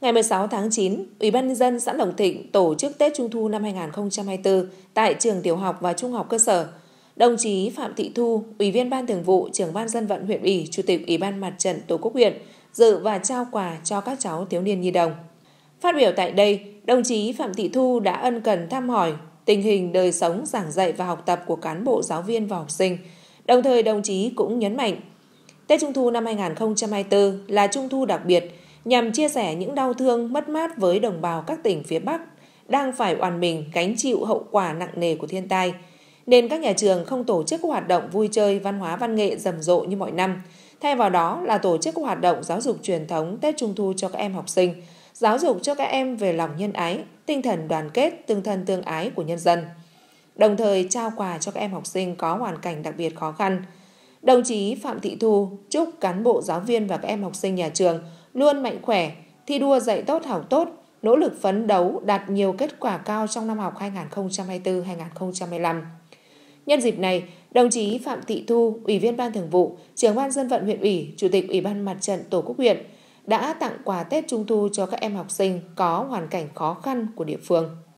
Ngày 16 tháng 9, Ủy ban nhân dân xã Đồng Thịnh tổ chức Tết Trung thu năm 2024 tại trường tiểu học và trung học cơ sở. Đồng chí Phạm Thị Thu, Ủy viên Ban Thường vụ, Trưởng ban dân vận huyện ủy, Chủ tịch Ủy ban Mặt trận Tổ quốc huyện dự và trao quà cho các cháu thiếu niên nhi đồng. Phát biểu tại đây, đồng chí Phạm Thị Thu đã ân cần thăm hỏi tình hình đời sống giảng dạy và học tập của cán bộ giáo viên và học sinh. Đồng thời đồng chí cũng nhấn mạnh, Tết Trung thu năm 2024 là Trung thu đặc biệt – nhằm chia sẻ những đau thương mất mát với đồng bào các tỉnh phía Bắc đang phải oàn mình gánh chịu hậu quả nặng nề của thiên tai. Nên các nhà trường không tổ chức các hoạt động vui chơi văn hóa văn nghệ rầm rộ như mọi năm. Thay vào đó là tổ chức các hoạt động giáo dục truyền thống Tết Trung Thu cho các em học sinh, giáo dục cho các em về lòng nhân ái, tinh thần đoàn kết, tương thân tương ái của nhân dân. Đồng thời trao quà cho các em học sinh có hoàn cảnh đặc biệt khó khăn. Đồng chí Phạm Thị Thu chúc cán bộ giáo viên và các em học sinh nhà trường – luôn mạnh khỏe, thi đua dạy tốt học tốt, nỗ lực phấn đấu đạt nhiều kết quả cao trong năm học 2024-2025. Nhân dịp này, đồng chí Phạm Thị Thu, Ủy viên Ban Thường vụ, Trưởng ban Dân vận huyện ủy, Chủ tịch Ủy ban Mặt trận Tổ quốc huyện đã tặng quà Tết Trung thu cho các em học sinh có hoàn cảnh khó khăn của địa phương.